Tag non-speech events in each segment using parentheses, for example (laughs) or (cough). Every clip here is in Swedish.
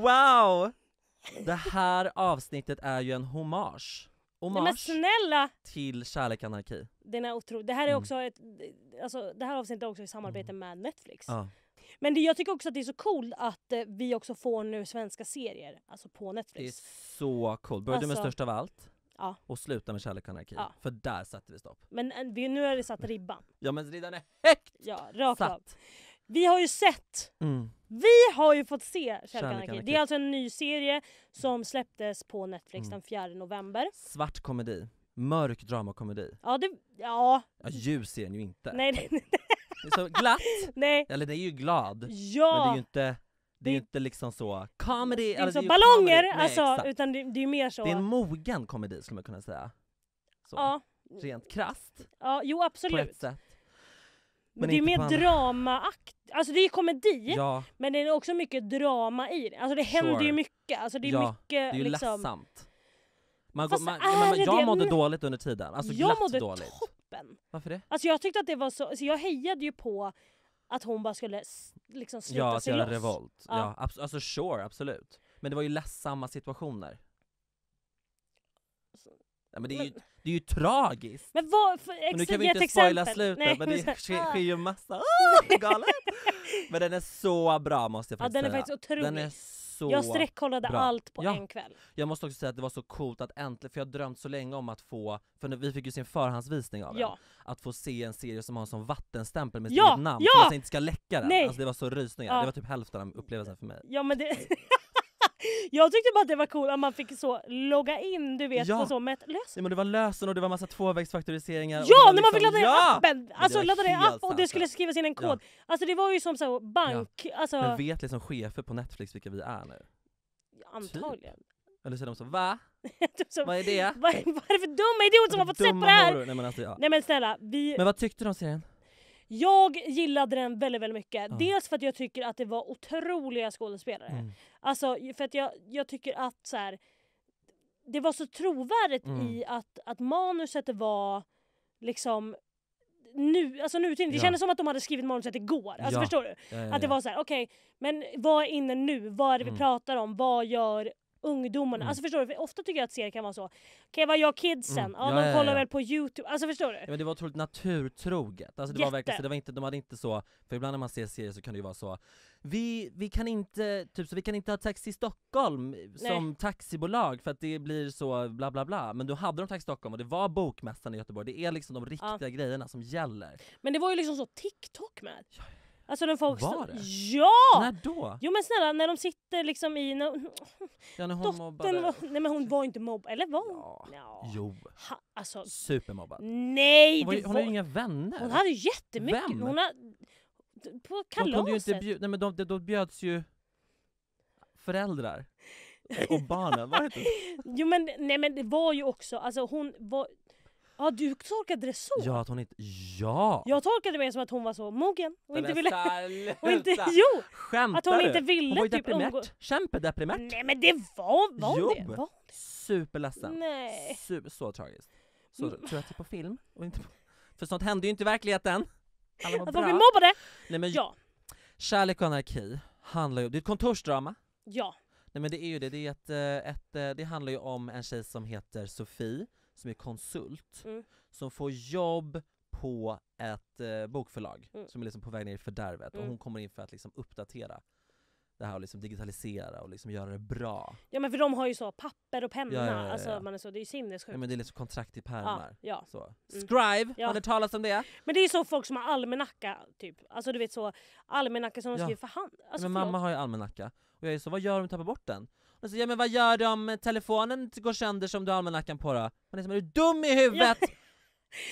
Wow! Det här avsnittet är ju en hommage. hommage men snälla! Till Kärlek Anarki. Den är otrolig. Det här, är mm. också ett, alltså, det här avsnittet är också i samarbete mm. med Netflix. Ja. Men det, jag tycker också att det är så coolt att eh, vi också får nu svenska serier, alltså på Netflix. Det är så coolt. Började med alltså, Störst av allt Ja. och sluta med Kärlek Anarki. Ja. För där satte vi stopp. Men eh, nu har vi satt ribban. Ja men redan är högt Ja, rakt av. satt. Vi har ju sett! Mm. Vi har ju fått se Kärlek Anarki. Det är alltså en ny serie som släpptes på Netflix mm. den 4 november. Svart komedi. Mörk dramakomedi. Ja, det, ja. ja ljus är den ju inte. Nej, nej, nej. (laughs) Det är så glatt. Nej. Eller den är ju glad. Ja. Men det är ju inte det är ju inte liksom så comedy, det är alltså, så ballonger Nej, alltså, utan det, det är mer så. Det är en mogen komedi skulle man kunna säga. Så. Ja. Rent krasst. Ja, jo absolut. På ett sätt. Men det är mer dramaakt. Alltså det är komedi, ja. men det är också mycket drama i det. Alltså det händer sure. ju mycket. Alltså det är ja, mycket det är ju liksom... ledsamt. Man, Fast man, är man, jag det? mådde dåligt under tiden. Alltså jag glatt mådde dåligt. toppen! Varför det? Alltså jag tyckte att det var så, så alltså jag hejade ju på att hon bara skulle liksom sluta ja, sig göra loss. revolt. Ja, ja alltså sure, absolut. Men det var ju ledsamma situationer. Alltså, Nej, men det, är men, ju, det är ju tragiskt! Men vad, för, ex, men nu kan vi inte spoila slutet Nej, men det (laughs) sker, ju massa, ah, (laughs) galet! men den är så bra måste jag faktiskt ja, den säga. Är faktiskt otrolig. Den är så jag sträckkollade bra. allt på ja. en kväll. Jag måste också säga att det var så coolt att äntligen, för jag har drömt så länge om att få, för vi fick ju sin förhandsvisning av ja. den, att få se en serie som har en sån vattenstämpel med ja. sitt namn, ja! så att den inte ska läcka den. Nej. Alltså det var så rysningar, ja. det var typ hälften av upplevelsen för mig. Ja, men det... Jag tyckte bara att det var coolt att man fick så logga in du vet ja. så med ett lösen. Ja, men det var lösen och det var massa tvåvägsfaktoriseringar. Ja, när man fick liksom- ladda ner ja! appen! Alltså ladda ner app och det skulle skrivas in en kod. Ja. Alltså det var ju som så bank... Alltså... Men vet liksom chefer på Netflix vilka vi är nu? Antagligen. Typ. Eller så är de så va? (laughs) de vad är det? Vad, (laughs) vad är det för dumma idioter som har fått sett på det här? Nej men, alltså, Nej men snälla, vi... Men vad tyckte du om serien? Jag gillade den väldigt, väldigt mycket. Ja. Dels för att jag tycker att det var otroliga skådespelare. Mm. Alltså för att jag, jag tycker att så här, det var så trovärdigt mm. i att, att manuset var liksom nu, alltså nutid. Det ja. kändes som att de hade skrivit manuset igår. Alltså ja. förstår du? Ja, att det var så här, okej, okay, men vad är inne nu? Vad är det vi mm. pratar om? Vad gör ungdomarna. Mm. Alltså förstår du? För ofta tycker jag att serier kan vara så. Okej, vad gör kidsen? Mm. Ja, ja, de ja, kollar ja. väl på youtube. Alltså förstår du? Ja, men det var otroligt naturtroget. Alltså det Jätte. var verkligen så, det var inte, de hade inte så, för ibland när man ser serier så kan det ju vara så vi, vi kan inte, typ så vi kan inte ha Taxi Stockholm som Nej. taxibolag för att det blir så bla bla bla. Men då hade de Taxi Stockholm och det var Bokmässan i Göteborg. Det är liksom de riktiga grejerna som gäller. Men det var ju liksom så TikTok med. Alltså när folk... Var det? Ja! När då? Jo men snälla, när de sitter liksom i... När... Ja, när hon Dottern mobbade. Var... Nej men hon var inte mobbad, eller var hon? Ja. ja. Jo. Ha, alltså... Supermobbad. Nej! Hon, var, hon var... hade ju inga vänner. Hon hade jättemycket. Vem? Hon hade... På kalaset. De ju inte bjud... Nej men de, de, de bjöds ju föräldrar. Och barnen, vad heter det? (laughs) Jo men, nej men det var ju också, alltså hon var... Ja du tolkade det så? Ja, att hon inte... Ja! Jag tolkade det mer som att hon var så mogen och inte ville... (laughs) och inte, jo! Skämtar att hon du? inte ville Hon var ju typ deprimärt. Umgå... Kämpedeprimärt. Nej men det var, var Jobb. det? Var Superledsen. Nej. Super, så tragiskt. Så mm. tror jag att på film och inte på... För sånt hände ju inte i verkligheten. att hon blev mobbade? Nej, men ja. Kärlek och anarki handlar ju om... Det är ett kontorsdrama. Ja. Nej men det är ju det. Det, är ett, eh, ett, eh, det handlar ju om en tjej som heter Sofie som är konsult, mm. som får jobb på ett eh, bokförlag mm. som är liksom på väg ner i fördärvet och mm. hon kommer in för att liksom uppdatera det här och liksom digitalisera och liksom göra det bra. Ja men för de har ju så papper och penna, ja, ja, ja, alltså man är så, det är ju sinnessjukt. Ja men det är liksom kontrakt i pärmar. Ja, Så. Mm. Scribe, har ni talat om det? Men det är ju så folk som har almanacka typ, alltså du vet så almanacka som de skriver för hand. Alltså, men mamma har ju almanacka och jag är så, vad gör de om de tappar bort den? Alltså, ja men vad gör du om telefonen går sönder som du har almanackan på då? Man är som, är du dum i huvudet? Ja.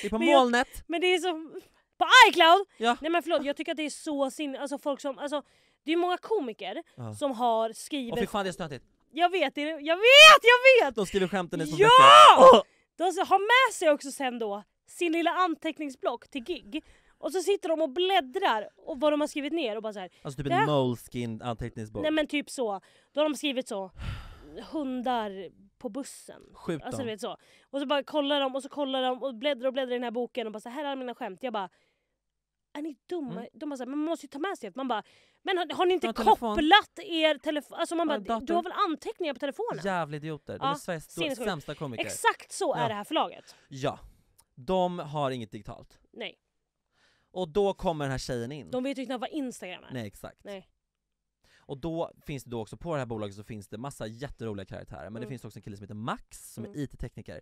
Det är på men molnet! Jag, men det är så... På iCloud! Ja. Nej men förlåt, jag tycker att det är så sin... Alltså folk som... Alltså, det är många komiker ja. som har skrivit... Åh fy fan det är stötigt! Jag vet, det är, jag vet, jag vet! De skriver skämten i Ja! Oh! De har med sig också sen då sin lilla anteckningsblock till gig och så sitter de och bläddrar och vad de har skrivit ner och bara så här, Alltså typ en moleskin anteckningsbok? Nej men typ så. Då har de skrivit så. Hundar på bussen. Skjut alltså, du vet så. Och så bara kollar de och så kollar de och bläddrar och bläddrar i den här boken och bara så här är mina skämt. Jag bara är ni dumma? Mm. De bara såhär, man måste ju ta med sig det. Man bara, men har, har ni inte kopplat telefon. er telefon? Alltså man bara, du har väl anteckningar på telefonen? Jävla idioter. De ja, är Sveriges sämsta komiker. Exakt så ja. är det här förlaget. Ja. De har inget digitalt. Nej. Och då kommer den här tjejen in. De vet ju knappt vad Instagram är. Nej exakt. Nej. Och då finns det då också, på det här bolaget så finns det massa jätteroliga karaktärer, men mm. det finns också en kille som heter Max som mm. är IT-tekniker.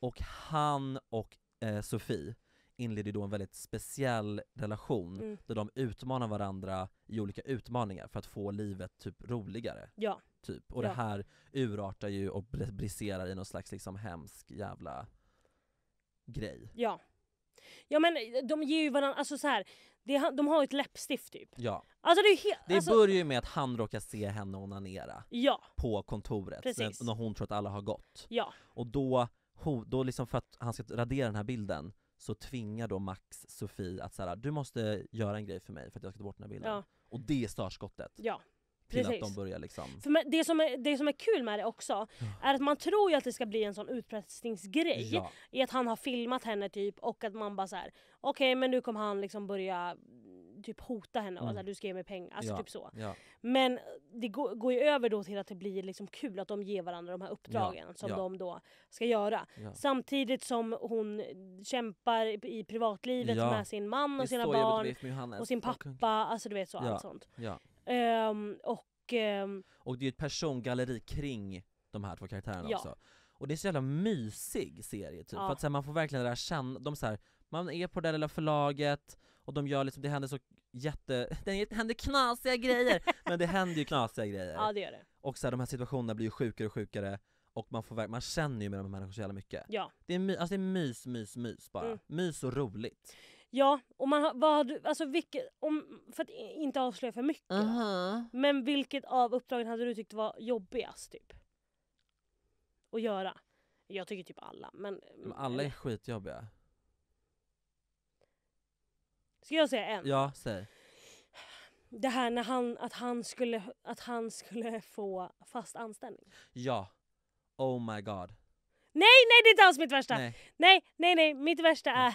Och han och eh, Sofie inleder då en väldigt speciell relation mm. där de utmanar varandra i olika utmaningar för att få livet typ roligare. Ja. Typ. Och ja. det här urartar ju och briserar i någon slags liksom hemsk jävla grej. Ja. Ja men eh, de ger ju varandra, alltså så här, det, de har ju ett läppstift typ. Ja. Alltså det, är helt... det alltså... börjar ju med att han råkar se henne onanera ja. på kontoret, Precis. när, hon tror att alla har gått. Ja. Och då, då liksom för att han ska radera den här bilden, så tvingar då Max Sofie att så du måste göra en grej för mig för att jag ska ta bort den här bilden. Ja. Och det är startskottet. Ja till att de börjar liksom... För det, som är, det som är kul med det också är att man tror ju att det ska bli en sån utpressningsgrej. Ja. I att han har filmat henne typ och att man bara såhär, okej okay, men nu kommer han liksom börja mm, typ hota henne och mm. Här, du ska ge mig pengar. Alltså ja. typ så. Ja. Men det går, går ju över då till att det blir liksom kul att de ger varandra de här uppdragen ja. som de då ska göra. Samtidigt som hon kämpar i privatlivet med sin man och sina barn och sin pappa. Alltså du vet så, allt sånt. Um, och... Um... Och det är ju ett persongalleri kring de här två karaktärerna ja. också. Och det är så jävla mysig serie typ, ja. för att här, man får verkligen lära känna, dem så här, man är på det där lilla förlaget och de gör liksom, det händer så jätte, (laughs) det händer knasiga grejer! (laughs) men det händer ju knasiga grejer. Ja det gör det. Och så här, de här situationerna blir ju sjukare och sjukare och man, får, man känner ju med de här människorna så jävla mycket. Ja. Det är, my, alltså det är mys, mys, mys bara. Mm. Mys och roligt. Ja, och man har, vad alltså vilket, om, för att inte avslöja för mycket. Uh -huh. Men vilket av uppdragen hade du tyckt var jobbigast typ? Att göra? Jag tycker typ alla men... men alla är skitjobbiga. Ska jag säga en? Ja, säg. Det här när han, att han skulle, att han skulle få fast anställning. Ja. Oh my god. Nej, nej det är inte alls mitt värsta! Nej, nej, nej, nej. mitt värsta nej. är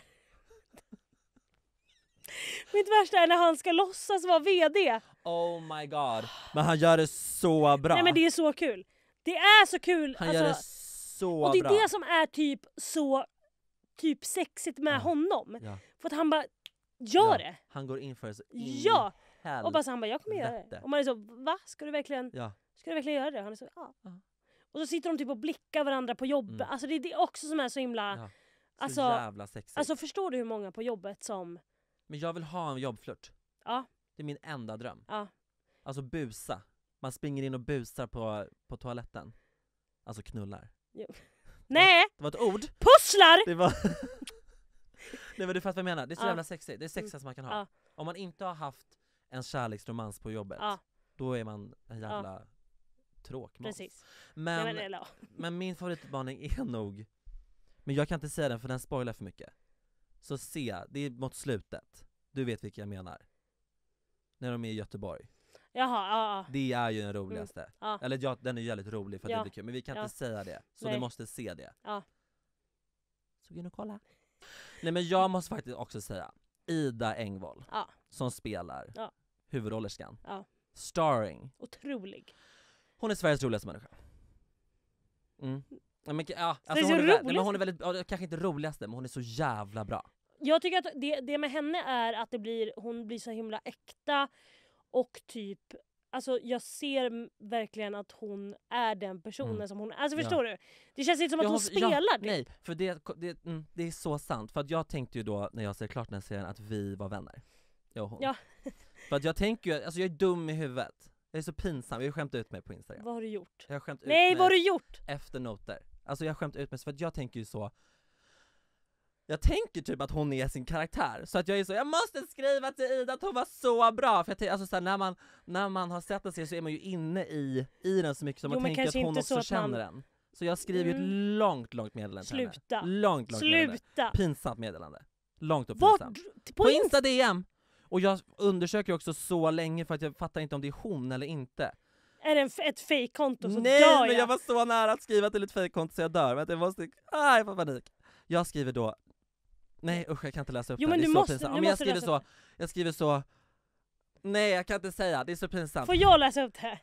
(laughs) Mitt värsta är när han ska låtsas vara VD. Oh my god. Men han gör det så bra. Nej men det är så kul. Det är så kul. Han alltså, gör det så bra. Och det är bra. det som är typ så typ sexigt med ja. honom. Ja. För att han bara gör ja. det. Han går in för det så in Ja! Och bara så, han bara jag kommer göra det. Och man är så va? Ska du verkligen, ja. ska du verkligen göra det? Han är så ja. Och så sitter de typ och blickar varandra på jobbet. Mm. Alltså det är det också som är så himla... Så alltså, jävla sexigt. Alltså förstår du hur många på jobbet som men jag vill ha en jobbflört. Ja. Det är min enda dröm. Ja. Alltså busa. Man springer in och busar på, på toaletten. Alltså knullar. Jo. (laughs) Nej! Det var ett ord. Pusslar! Det var... (laughs) Nej men du fattar vad jag menar, det är så ja. jävla sexigt. Det är sexigast mm. man kan ha. Ja. Om man inte har haft en kärleksromans på jobbet, ja. då är man en jävla ja. tråkmåns. Men, men, men min favoritutmaning är nog, men jag kan inte säga den för den spoilar för mycket. Så C, det är mot slutet. Du vet vilka jag menar. När de är i Göteborg. Jaha, ja, Det är ju den roligaste. Mm, ja. Eller ja, den är ju jävligt rolig för att ja. det är kul, men vi kan ja. inte säga det. Så Nej. ni måste se det. Ja. Så gå in och kolla. Nej men jag måste faktiskt också säga, Ida Engvall, ja. som spelar ja. huvudrollerskan. Ja. Starring. Otrolig. Hon är Sveriges roligaste människa. Mm. Ja, men, ja, alltså hon, är nej, men hon är väldigt, ja, kanske inte roligaste, men hon är så jävla bra. Jag tycker att det, det med henne är att det blir, hon blir så himla äkta och typ Alltså jag ser verkligen att hon är den personen mm. som hon är. Alltså förstår ja. du? Det känns inte som att jag hon spelar ja, typ. Nej, för det, det, mm, det är så sant. För att jag tänkte ju då när jag ser klart den här serien att vi var vänner. Jag och hon. Ja. för att jag tänker ju, alltså jag är dum i huvudet. Jag är så pinsam, jag har skämt ut mig på Instagram. Vad har du gjort? Jag har skämt ut mig. nej, vad har du gjort? Efter noter. Alltså jag skämtar ut mig för att jag tänker ju så jag tänker typ att hon är sin karaktär, så att jag är så jag måste skriva till Ida att hon var så bra! För jag alltså så här, när, man, när man har sett en serie så är man ju inne i, i den så mycket som man tänker att hon också att man... känner den. Så jag skriver ju mm. ett långt, långt meddelande Sluta! Till henne. Långt, långt Sluta. Meddelande. Pinsamt meddelande. Långt och pinsamt. På, på Insta DM! Och jag undersöker också så länge för att jag fattar inte om det är hon eller inte är det en, ett fejkkonto så Nej, dör jag. Nej, men jag var så nära att skriva till ett fejkkonto så jag dör. Men jag måste, ah, jag får panik. Jag skriver då Nej usch jag kan inte läsa upp jo, det, men det är så måste, pinsamt. Men jag skriver så, jag skriver så Nej jag kan inte säga, det är så pinsamt. Får jag läsa upp det?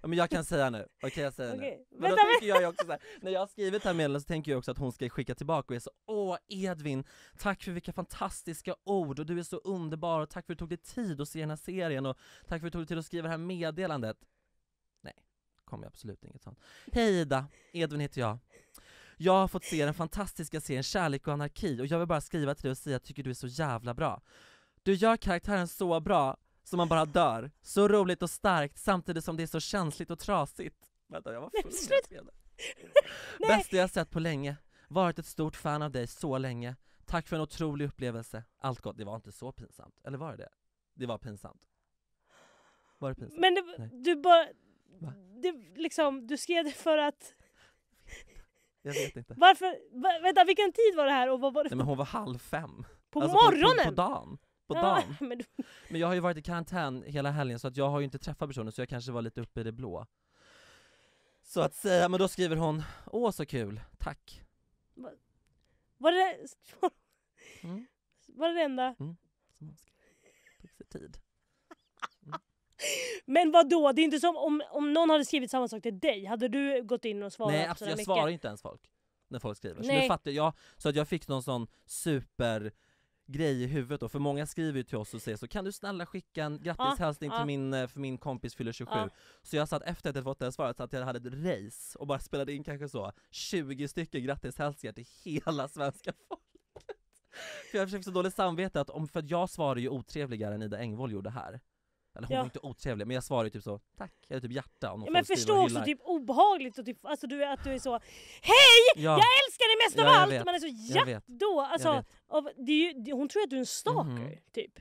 Ja, men jag kan säga nu, okej okay, jag säger okay. nu. Men Vänta, då tänker jag ju också så här, när jag har skrivit det här meddelandet så tänker jag också att hon ska skicka tillbaka och jag så Åh Edvin, tack för vilka fantastiska ord och du är så underbar och tack för att du tog dig tid att se den här serien och tack för att du tog dig tid att skriva det här meddelandet. Nej, kommer jag absolut inget sånt. Hej Ida, Edvin heter jag. Jag har fått se den fantastiska serien Kärlek och anarki och jag vill bara skriva till dig och säga att jag tycker du är så jävla bra. Du gör karaktären så bra så man bara dör. Så roligt och starkt samtidigt som det är så känsligt och trasigt. Vänta, jag var full Nej, (laughs) Nej. Bästa jag sett på länge. Varit ett stort fan av dig så länge. Tack för en otrolig upplevelse. Allt gott. Det var inte så pinsamt. Eller var det det? Det var pinsamt. Var det pinsamt? Men det, du bara... Va? Det, liksom, du skrev det för att... Jag vet inte. Varför? Va, vänta, vilken tid var det här och vad var det? Nej, men hon var halv fem. På alltså morgonen? På, på, på dagen på dagen. (laughs) men, men jag har ju varit i karantän hela helgen så att jag har ju inte träffat personen, så jag kanske var lite uppe i det blå. Så att säga, men då skriver hon Åh så kul, tack. Va, var det (laughs) mm. Var det det enda? Mm. Tog sig tid. (laughs) Men vad då? det är inte som om, om någon hade skrivit samma sak till dig, hade du gått in och svarat? Nej alltså jag mycket? svarar inte ens folk när folk skriver. Så, nu fattar jag, så att jag fick någon sån super grej i huvudet då, för många skriver ju till oss och säger så kan du snälla skicka en grattishälsning ah, till ah. min, eh, för min kompis fyller 27. Ah. Så jag satt efter att jag fått det svaret, så att jag hade ett race och bara spelade in kanske så 20 stycken grattishälsningar till hela svenska (laughs) folket. för jag försökte så dåligt samvete att om, för jag svarar ju otrevligare än Ida Engvall gjorde här. Eller hon ja. var inte otrevlig men jag svarade typ så tack, eller typ hjärta om ja, Men förstå också typ obehagligt och typ, alltså du, att du är så Hej! Ja. Jag älskar dig mest ja, av allt! Vet. Man är så ja då! Alltså, av, det ju, hon tror att du är en stalker mm -hmm. typ.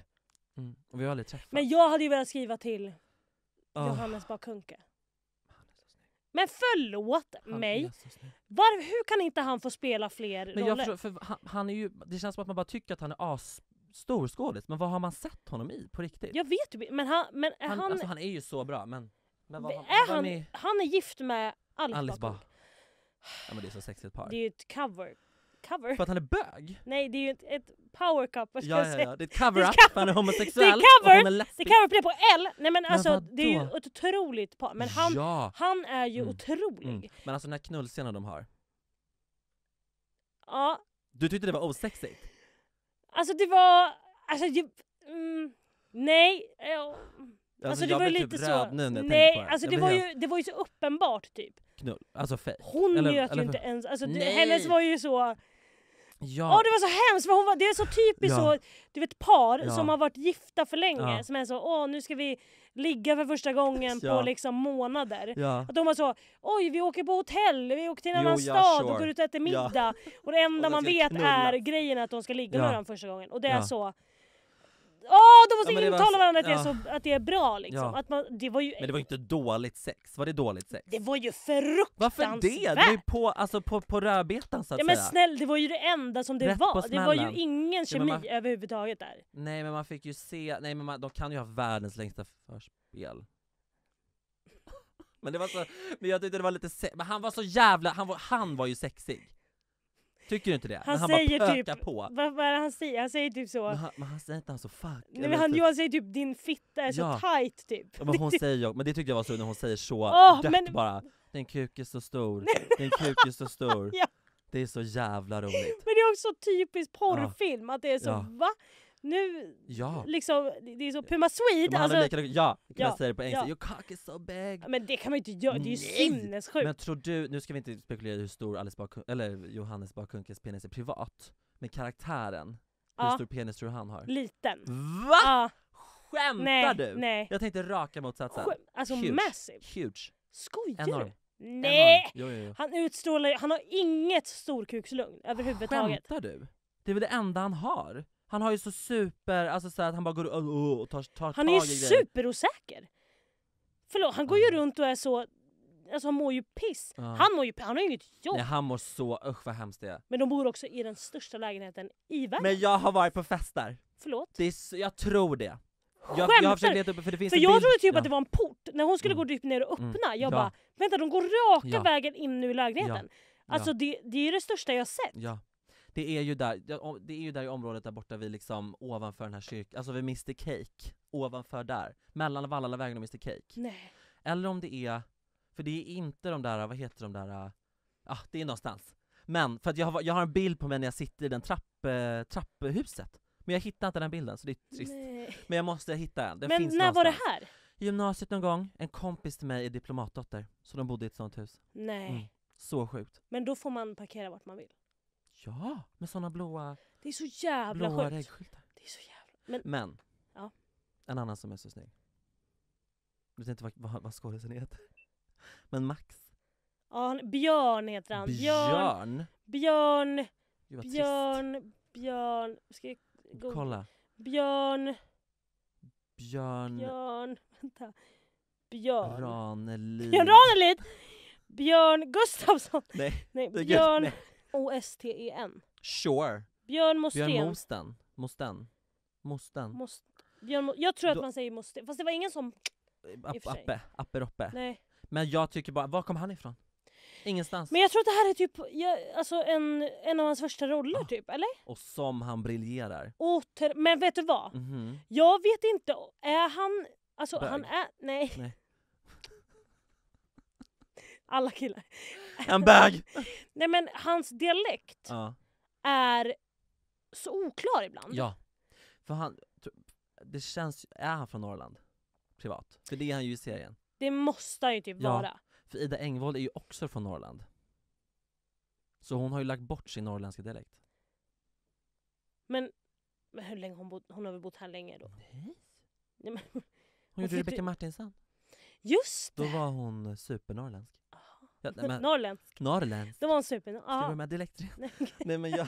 Mm. Och vi har aldrig träffats. Men jag hade ju velat skriva till oh. Johannes Bakunke. Men förlåt mig! Var, hur kan inte han få spela fler men roller? Förstår, för han, han, är ju, det känns som att man bara tycker att han är as storskådis, men vad har man sett honom i på riktigt? Jag vet ju men han... Men är han, han, alltså, han är ju så bra men... men vad, är han, är... han är gift med Alice, Alice Bah. Ja men det är så sexigt par. Det är ju ett cover. Cover? För att han är bög? Nej det är ju ett, ett power couple ja, ja, ja. Det är ett cover-up, han är homosexuell (laughs) det är cover. och hon är Det är cover på det på L! Nej men alltså men det är ju ett otroligt par. Men han, ja. han är ju mm. otrolig. Mm. Men alltså den här knullscenen de har. Ja. Du tyckte det var osexigt? Alltså det var... Alltså, det, mm, nej. Eh, alltså, alltså det jag var blir typ lite typ så... röd nu när jag nej, tänker på det. Alltså det var, ju, det var ju så uppenbart typ. Knull. Alltså fejk. Hon eller, njöt eller, ju inte ens. Alltså det, hennes var ju så... Ja. Åh, det var så hemskt! För hon var, det är så typiskt ja. så, du vet par ja. som har varit gifta för länge som är så åh nu ska vi ligga för första gången ja. på liksom månader. Ja. Att de var så, oj vi åker på hotell, vi åker till en jo, annan ja, stad sure. och går ut och äter middag. Och det (laughs) enda och man vet knulla. är grejen att de ska ligga med varandra första gången. Och det är så, Åh, de måste ja, intala var... varandra att, ja. det är så, att det är bra liksom. Ja. Att man, det var ju... Men det var ju inte dåligt sex, var det dåligt sex? Det var ju fruktansvärt! Varför det? Det var ju på, alltså, på, på rödbetan så att ja, men säga. snäll, det var ju det enda som det Rätt var. Det var ju ingen kemi ja, man... överhuvudtaget där. Nej men man fick ju se, nej men man, de kan ju ha världens längsta förspel. (laughs) Men, det var så, men jag tyckte det var lite se- men han var så jävla, han var, han var ju sexig. Tycker du inte det? Han, han säger typ, på. Vad, vad är det han säger? Han säger typ så. Men han, men han säger inte han så fuck? Nej men han, typ. jag säger typ din fitta är ja. så tight typ. Ja Men hon (laughs) säger jag, men det tyckte jag var så när hon säger så oh, dött men... bara. Din kuk är så stor, din kuk är så stor. (laughs) ja. Det är så jävla roligt. Men det är också typiskt porrfilm, ja. att det är så ja. va? nu, ja. liksom, det är så Puma Swede. alltså, lika, ja, kan säga det på engelska. Ja. Your cock is so big. Men det kan man ju inte göra, det är ju sinnessjukt. Men tror du, nu ska vi inte spekulera hur stor Alice Bakun, eller Johannes Bakunkes penis är privat, men karaktären, ja. hur stor penis tror du han har? Liten. Va? Ja. Skämtar nej, du? Nej. Jag tänkte raka motsatsen. Skäm, alltså Huge. massive. Huge. Skojar Enorm. du? Nej! Jo, jo, jo. Han utstrålar han har inget storkukslugn överhuvudtaget. Skämtar du? Det är väl det enda han har? Han har ju så super, alltså så att han bara går och, och, och tar, tar Han är ju superosäker! Förlåt, han går ju runt och är så, alltså han mår ju piss. Ja. Han, mår ju, han har ju inget jobb. Nej, han mår så, usch vad hemskt det är. Men de bor också i den största lägenheten i världen. Men jag har varit på fest där. Förlåt? Det är, så- jag tror det. Jag, jag har Skämtar försökt du? leta upp för det finns För en jag bild. trodde typ att det var en port, när hon skulle mm. gå typ ner och Mm. öppna, jag Ja. bara vänta de går raka Ja. vägen in nu i lägenheten. Alltså det, det är det största jag har sett. Ja. Det är ju där, det är ju där i området där borta vi liksom ovanför den här kyrkan, alltså vid Mr Cake, ovanför där, mellan Vallalavägen och Mr Cake. Nej. Eller om det är, för det är inte de där, vad heter de där, ja ah, ah, det är någonstans. Men, för att jag har, jag har en bild på mig när jag sitter i den trapp, eh, trapphuset. Men jag hittar inte den bilden, så det är trist. Nej. Men jag måste hitta den, den Men finns när någonstans. var det här? Gymnasiet någon gång, en kompis till mig är diplomatdotter, så de bodde i ett sånt hus. Nej. Mm. Så sjukt. Men då får man parkera vart man vill? Ja, med såna blåa Det är så jävla blåa sjukt! Regskyltar. Det är så jävla... Men, Men ja. en annan som är så snygg. Du vet inte vad, vad, vad skådisen heter? Men Max. Ja, han, Björn heter han. Björn! Björn! Björn! Björn, Björn, ska jag gå? Kolla. Björn. Björn. Björn, vänta. Björn. Ranelid. Björn (laughs) Ranelid! Björn Gustafsson! Nej, Nej Björn... Nej. O-S-T-E-N. Sure. Björn Mosten. Björn Mosten. Mosten. Mosten. Most, Björn, Mo jag tror att Då, man säger Mosten, fast det var ingen som... appe, Apperoppe. Nej. Men jag tycker bara, var kom han ifrån? Ingenstans. Men jag tror att det här är typ jag, alltså en, en av hans första roller, ah. typ, eller? Och som han briljerar. Oter men vet du vad? Mm -hmm. Jag vet inte, är han... Alltså Bög. han är... Nej. nej alla killar. En bag! (laughs) Nej men hans dialekt ja. är så oklar ibland. Ja. För han, det känns, är han från Norrland? Privat? För det är han ju i serien. Det måste han ju typ ja. vara. För Ida Engvall är ju också från Norrland. Så hon har ju lagt bort sin norrländska dialekt. Men, men hur länge hon, bott, hon har väl bott här länge då? Nej. Nej men, hon, gjorde Rebecka du... Martinsson. Just det! Då var hon supernorrländsk. Norrländsk. Norrländsk. Det var en super... Ska ah. du med dialekt? (laughs) (laughs) Nej, men jag,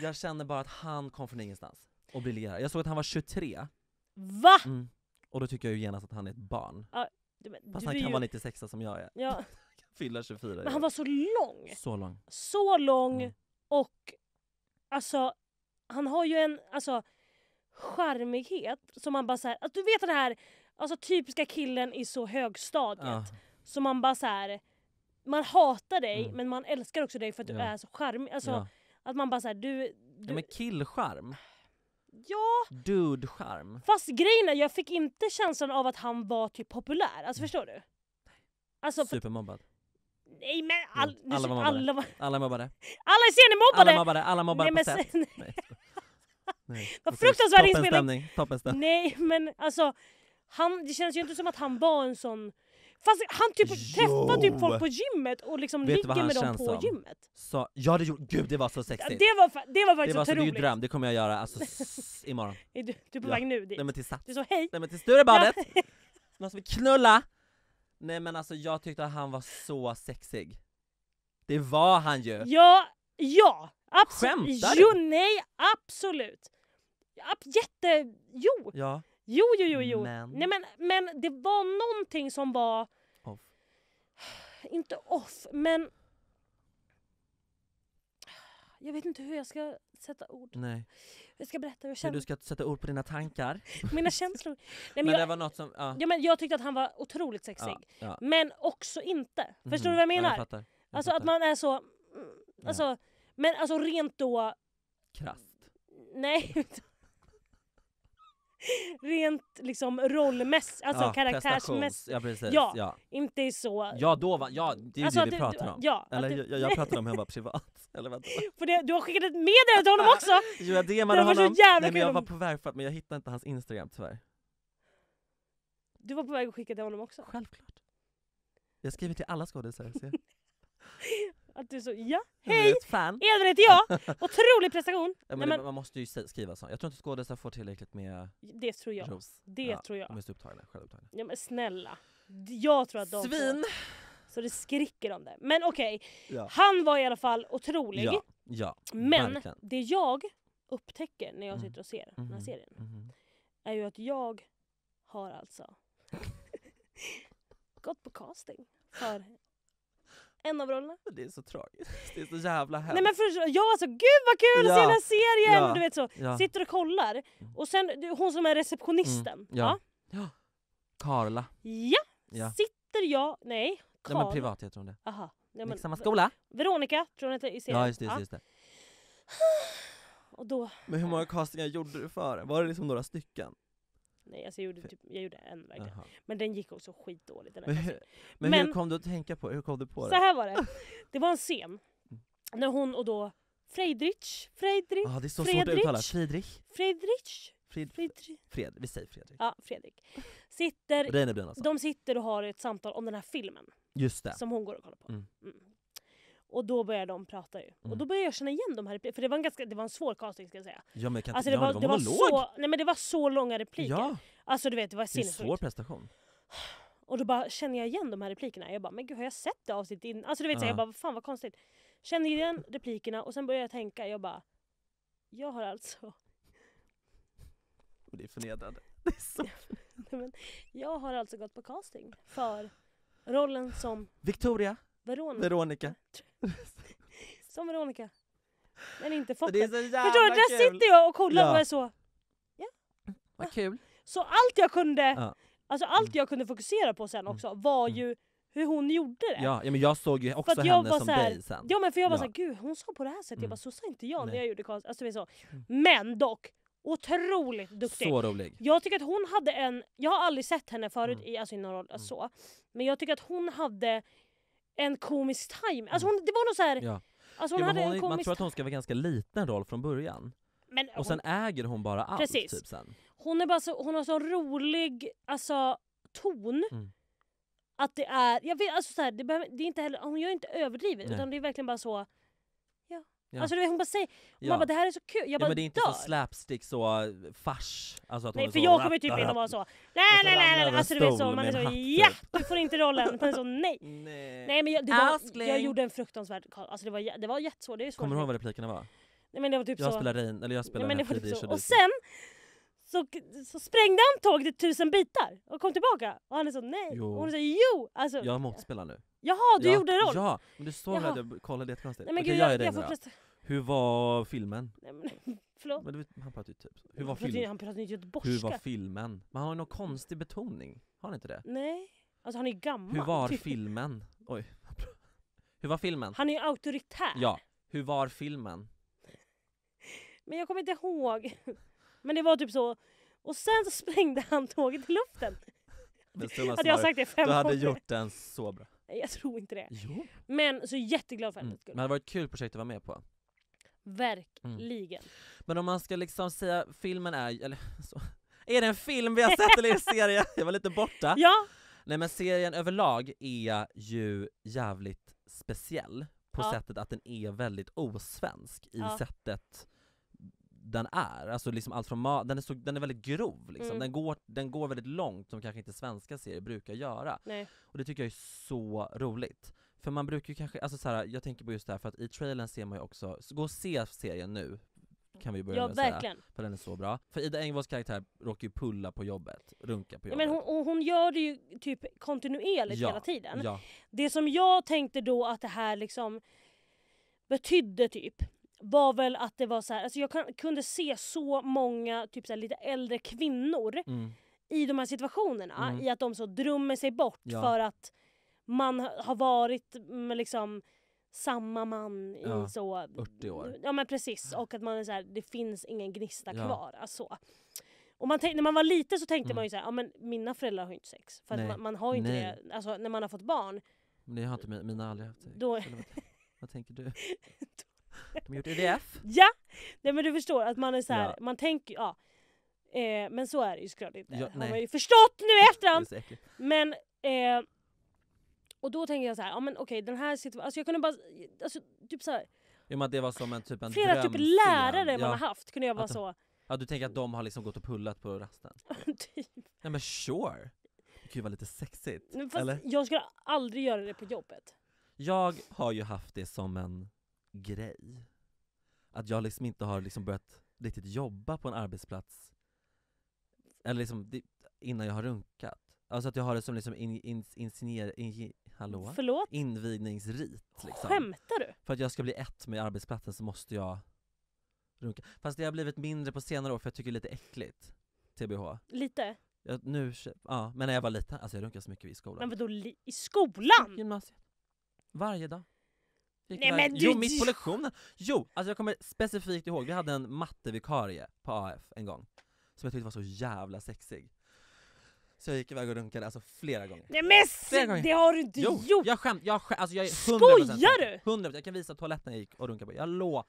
jag känner bara att han kom från ingenstans och briljerade. Jag såg att han var 23. Va? Mm. Och då tycker jag ju genast att han är ett barn. Ah, du, men, Fast han kan ju... vara 96 som jag är. Ja. (laughs) fylla 24. Men han var så lång! Så lång. Så lång mm. och alltså, han har ju en alltså, charmighet som man bara såhär, alltså, du vet den här alltså, typiska killen i så högstadiet. Ja. Som man bara såhär, man hatar dig mm. men man älskar också dig för att ja. du är så charmig. Alltså, ja. Att man bara såhär, du, du... Ja men killcharm. Ja! Dude-charm. Fast grejen är, jag fick inte känslan av att han var typ populär. Alltså mm. förstår du? Alltså, Supermobbad. Nej men all, ja, alla, var mobbade. alla var Alla mobbade. Alla i scenen mobbade! Alla mobbade, alla mobbade nej, på men, set. (laughs) Nej. Vad fruktansvärd inspelning! Toppenstämning! stämning, Nej men alltså, han, det känns ju inte som att han var en sån Fast han typ jo. träffar typ folk på gymmet och liksom Vet ligger med dem på som? gymmet. Så, ja det gjorde, gud det var så sexigt! det, var, det var faktiskt det var, otroligt! Så det är ju dröm, det kommer jag göra alltså, (laughs) imorgon. Är du, du är på ja. väg nu dit? Nej men till Sats. Du sa hej! Nej men till Sturebadet! Ja. Någon som vill knulla! Nej men alltså jag tyckte att han var så sexig. Det var han ju! Ja, ja! Absolut! Skämtar du? Jo, nej, absolut! jätte... Jo! Ja. Jo, jo, jo, jo. Men... Nej, men, men det var någonting som var... Off. (sighs) Inte off, men... (sighs) Jag vet inte hur jag ska sätta ord. Nej. Jag ska berätta hur jag känner. du ska sätta ord på dina tankar? (laughs) Mina känslor. (laughs) Nej, men, men jag, det var något som... Ja. ja. men jag tyckte att han var otroligt sexig. Ja, ja. Men också inte. Mm Förstår du vad jag menar? Jag fattar. Jag alltså fattar. att man är så... Mm, alltså, Men alltså rent då... Krasst. Nej, (laughs) rent liksom rollmässigt, alltså ja, karaktärsmässigt. Ja, precis. Ja, ja, inte så... Ja, då var, ja det är alltså, det vi pratar du, om. Ja, eller du, jag, jag pratar om hemma (laughs) privat. Eller vänta. För det, du har skickat ett meddelande till honom också! jo, jag DMade honom. Så jävla Nej, men jag var på väg för men jag hittade inte hans Instagram tyvärr. Du var på väg att skicka till honom också? Självklart. Jag skriver till alla skådisar. (laughs) Att du så, ja, hej! Edvin heter jag! (laughs) Otrolig prestation! Ja, men, Nej, men man måste ju skriva så. Jag tror inte skådisar får tillräckligt med Det tror jag. Ros. Det ja, tror jag. De är så upptagna, självupptagna. Ja men snälla. Jag tror att de Svin! Får. Så det skriker om det. Men okej, okay. ja. han var i alla fall otrolig. Ja, ja Men verkligen. det jag upptäcker när jag mm. sitter och ser mm. den här mm-hmm. serien mm. är ju att jag har alltså (laughs) gått på casting för en av rollerna. Det är så tragiskt. Det är så jävla hemskt. Nej men för, jag var så gud vad kul ja. att se den här serien! Ja. Du vet så, ja. sitter och kollar. Mm. Och sen hon som är receptionisten. Mm. Ja. ja. Karla. Ja. Sitter jag, nej. Karla. Ja men privat heter hon det. Aha. Ja, men, liksom samma skola. Veronica tror hon heter i serien. Ja just det, just det. (sighs) Och då. Men hur många castingar gjorde du för Var det liksom några stycken? Nej, alltså jag gjorde, typ, jag gjorde en verkligen. Aha. Men den gick också skitdåligt. Den men, hur, men, men hur kom du att tänka på Hur kom du på det? Så här var det. (laughs) Det var en scen mm. när hon och då Friedrich, Friedrich, ah, det är så Friedrich, svårt att uttala. Friedrich. Fred, Fredrik. Fred, vi säger Fredrik. Ja, Fredrik. Sitter, De sitter och har ett samtal om den här filmen. Just det. Som hon går och kollar på. Mm. Mm. Och då börjar de prata ju. Mm. Och då mm. börjar jag känna igen de här replikerna. För det var en, ganska, det var en svår casting ska jag säga. Ja men, kan alltså, det, ja, var, det, var, det var så, Nej men det var så långa repliker. Ja. Alltså du vet, det var sinnessjukt. Det är en svår prestation. Och då bara känner jag igen de här replikerna. Jag bara, men gud har jag sett det avsnittet innan? Alltså du vet, ja. så jag bara, fan vad konstigt. Känner igen replikerna och sen börjar jag tänka, jag bara, jag har alltså... Det är förnedrande. (laughs) Det är så... men, jag har alltså gått på casting för rollen som... Victoria Veronica. Veronica. (laughs) Som Veronica. Men inte fått det. Är så jävla Där kul. sitter jag och kollar ja. och är så. Ja. Vad kul. Så allt jag kunde, ja. alltså allt mm. jag kunde fokusera på sen mm. också var mm. ju hur hon gjorde det. Ja, ja men jag såg ju också henne som såhär, dig sen. Ja men för jag var ja. såhär, gud hon sa på det här sättet, mm. jag bara så sa inte jag när jag gjorde konst. Alltså, så. Men dock, otroligt duktig. Så rolig. Jag tycker att hon hade en, jag har aldrig sett henne förut mm. i, alltså, i någon roll, alltså, så. Men jag tycker att hon hade en komisk time. Alltså mm. hon, det var något så här, ja. alltså hon ja, hade hon, en komisk... Man tror att hon ska vara ganska liten roll från början. Men, och sen äger hon bara allt. Precis. Typ sen. Hon, är bara så, hon har sån rolig alltså, ton. Mm. Att det är, jag vet, alltså så här, det, behöver, det är inte heller, hon gör inte överdrivet Nej. utan det är verkligen bara så Ja. Alltså hon bara säger, hon ja. bara det här är så kul, jag bara ja, men det är inte dör. så slapstick så fars, alltså att hon Nej är för så jag kommer typ in och vara så, alltså, nej nej nej, nej. alltså du vet så, man är så ja du får inte rollen, man är så nej. Nej, men jag, det var, jag gjorde en fruktansvärd alltså det var, det var jättesvårt, det är svårt. Kommer du ihåg vad replikerna var? Nej men det var typ jag så. Spelar in, eller jag spelar nej, men det var typ så. Och sen så, så sprängde han tåget i tusen bitar och kom tillbaka. Och han är så nej. Jo. Och hon säger jo! Alltså, jag motspelar nu. Jaha, du ja, gjorde roll? Ja, men du såg att jag kollade jättekonstigt. Okej, gud, jag, jag, jag får presta- Hur var filmen? Nej, men, (laughs) förlåt? Men han pratar ju typ Hur var filmen? Han pratar ju göteborgska. Hur var filmen? Men han har ju någon konstig betoning, har han inte det? Nej. Alltså han är ju gammal. Hur var typ. filmen? Oj. (laughs) Hur var filmen? Han är ju auktoritär. Ja. Hur var filmen? Men jag kommer inte ihåg. Men det var typ så. Och sen så (laughs) sprängde han tåget i luften. hade jag sagt det fem Du hade gånger. gjort den så bra. Jag tror inte det. Jo. Men så jätteglad för hennes mm. skull. Men det hade varit ett kul projekt att vara med på. Verkligen. Mm. Men om man ska liksom säga, filmen är, eller så, (laughs) är det en film vi har sett eller en serie? (laughs) Jag var lite borta. Ja. Nej men serien överlag är ju jävligt speciell på ja. sättet att den är väldigt osvensk i ja. sättet den är, alltså liksom allt från ma- den är, så, den är väldigt grov liksom, mm. den, går, den går väldigt långt som kanske inte svenska serier brukar göra. Nej. Och det tycker jag är så roligt. För man brukar ju kanske, alltså så här, jag tänker på just det här för att i trailern ser man ju också, gå och se serien nu, kan vi börja ja, med verkligen. säga. För den är så bra. För Ida Engvalls karaktär råkar ju pulla på jobbet, runka på jobbet. Men hon, hon gör det ju typ kontinuerligt ja. hela tiden. Ja. Det som jag tänkte då att det här liksom betydde typ, var väl att det var så här, alltså jag kunde se så många typ så här, lite äldre kvinnor mm. i de här situationerna. Mm. I att de så drömmer sig bort ja. för att man har varit med liksom samma man i ja. så... 40 år. Ja men precis. Och att man är så här, det finns ingen gnista ja. kvar. Alltså. Och man när man var liten så tänkte mm. man ju mm. såhär, ja men mina föräldrar har ju inte sex. För man, man, har ju inte Nej. det, alltså när man har fått barn. Men det har inte mina, mina aldrig haft sex. Då... (laughs) Vad tänker du? De har gjort UDF. E ja! Nej men du förstår att man är så här, ja. man tänker ja. Eh, men så är det ju såklart inte. Ja, har man ju förstått nu i efterhand. men eh, och då tänker jag så här, ja men okej den här situationen, alltså jag kunde bara, alltså typ så här, Jo men det var som en typ en Flera typ lärare ja. man har haft kunde jag vara att, så. Ja du tänker att de har liksom gått och pullat på rasten? (laughs) typ. Nej men sure! Det kan ju vara lite sexigt. Men fast eller? jag skulle aldrig göra det på jobbet. Jag har ju haft det som en grej. Att jag liksom inte har liksom börjat riktigt jobba på en arbetsplats eller liksom, innan jag har runkat. Alltså att jag har det som liksom in, in, insigner, in, hallå? Förlåt? invigningsrit. Liksom. Skämtar du? För att jag ska bli ett med arbetsplatsen så måste jag runka. Fast det har blivit mindre på senare år för jag tycker det är lite äckligt, TBH. Lite? Jag, nu, ja, men när jag var liten, alltså jag runkade så mycket i skolan. Men vadå i skolan? Gymnasiet. Varje dag. Nej, men du... Jo, mitt på lektionen! Jo! Alltså jag kommer specifikt ihåg, vi hade en mattevikarie på AF en gång, som jag tyckte var så jävla sexig. Så jag gick iväg och runkade alltså flera gånger. Nej men flera gånger. det har du inte jo, gjort! jag skämt, jag skämt, alltså jag är 100% Skojar du? jag kan visa toaletten jag gick och runkade på, jag lovar.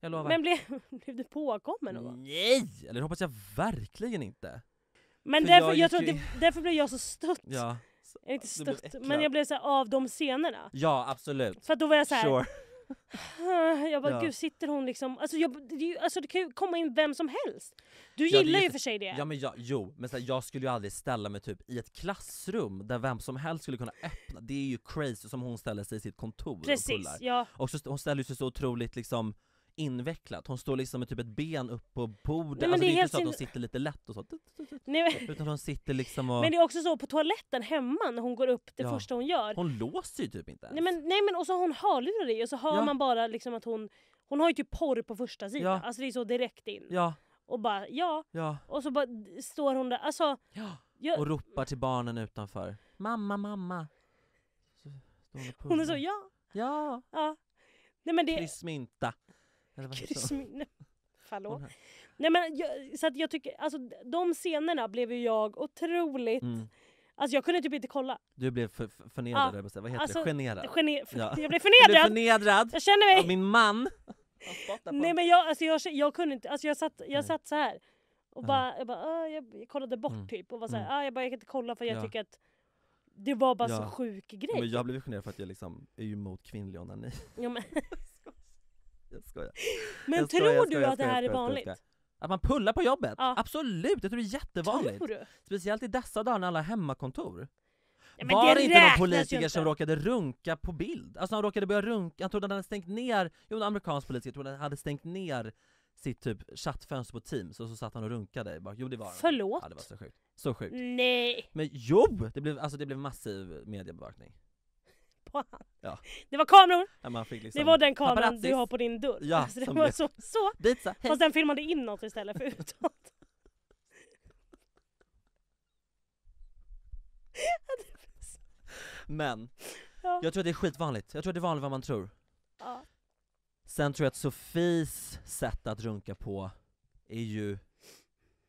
Jag lovar. Men blev, (laughs) blev du påkommen någon gång? Nej! Eller det hoppas jag verkligen inte. Men därför, jag, jag tror, i... det, därför blev jag så stött. Ja. Jag är inte alltså, stött, men jag blev så här, av de scenerna. Ja absolut. För att då var jag så här, Sure. jag bara Ja. gud sitter hon liksom, alltså, jag, det, alltså det kan ju komma in vem som helst. Du det gillar ju just- för sig det. Ja men jag, jo, men så här, jag skulle ju aldrig ställa mig typ i ett klassrum där vem som helst skulle kunna öppna, det är ju crazy som hon ställer sig i sitt kontor och Precis, pullar. ja. Och så, hon ställer sig så otroligt liksom invecklat, hon står liksom med typ ett ben upp på bordet, Nej, alltså, det är, det är inte så att hon sitter lite lätt och så, Nej, utan hon sitter liksom och... Men det är också så på toaletten hemma när hon går upp, det ja. första hon gör. Hon låser ju typ inte ens. Nej men, nej, men och så har hon hörlurar i och så hör ja. man bara liksom att hon, hon har ju typ porr på första sidan, ja. alltså det är så direkt in. Ja. Och bara ja. ja. Och så bara står hon där, alltså. Ja. Jag... Och ropar till barnen utanför. Mamma, mamma. hon, hon är så ja. Ja. ja. Nej, men det... Kryssmynta. Kryssminne. Hallå? (laughs) Nej men jag, så att jag tycker, alltså de scenerna blev ju jag otroligt mm. Alltså jag kunde typ inte kolla. Du blev förnedrad, ja. Ah, vad heter alltså, det? Generad? Gene ja. (laughs) Jag blev förnedrad! Jag blev förnedrad! Jag känner mig! Av min man! Nej men jag, alltså jag, jag kunde inte, alltså jag satt, jag satt så här och ja. bara, jag, bara ah, jag, jag kollade bort mm. typ och var så här, mm. ah, jag, bara, jag kan inte kolla för jag ja. tycker att det var bara ja. så sjuk grej. Men jag blev generad för att jag liksom är ju emot kvinnlig onani. Ja, (laughs) jag skojar. Men jag tror skojar, jag skojar, du att det här är vanligt? Att man pullar på jobbet? Ja. Absolut, jag tror det är jättevanligt! Tror du? Speciellt i dessa dagar när alla har hemmakontor. Ja, var det inte någon politiker som råkade runka på bild? Alltså han råkade börja runka, han trodde att han hade stängt ner, jo en amerikansk politiker trodde att han hade stängt ner sitt typ chattfönster på Teams och så satt han och runkade. jo det var han. Förlåt? Ja, det var så sjukt. Så sjukt. Nej! Men jo! Det blev, alltså, det blev massiv mediebevakning. (laughs) Ja. Det var kameror! Ja, liksom det var den kameran paparazzis. du har på din dörr. Ja, alltså, det som var så. så. Pizza, Fast den filmade inåt istället för utåt. (laughs) Men, ja. jag tror att det är skitvanligt. Jag tror att det är vanligare än vad man tror. Ja. Sen tror jag att Sofies sätt att runka på är ju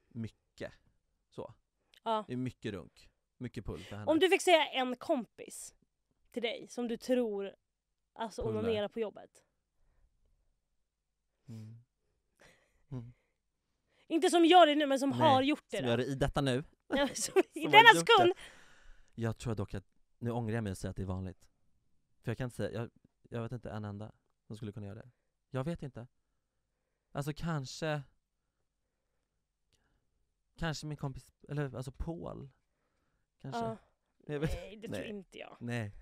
mycket så. Ja. Det är mycket runk, mycket pull för henne. Om du fick säga en kompis till dig som du tror alltså Pullar. onanera på jobbet. Mm. (laughs) Mm. Inte som gör det nu men som Nej, har gjort det. Som då. gör det i detta nu. (laughs) (laughs) som, I som denna sekund! Jag tror dock att, nu ångrar jag mig och säger att det är vanligt. För jag kan inte säga, jag, jag vet inte en enda som skulle kunna göra det. Jag vet inte. Alltså kanske Kanske min kompis, eller alltså Paul? Kanske? Uh, nej, det tror nej. inte jag. Nej.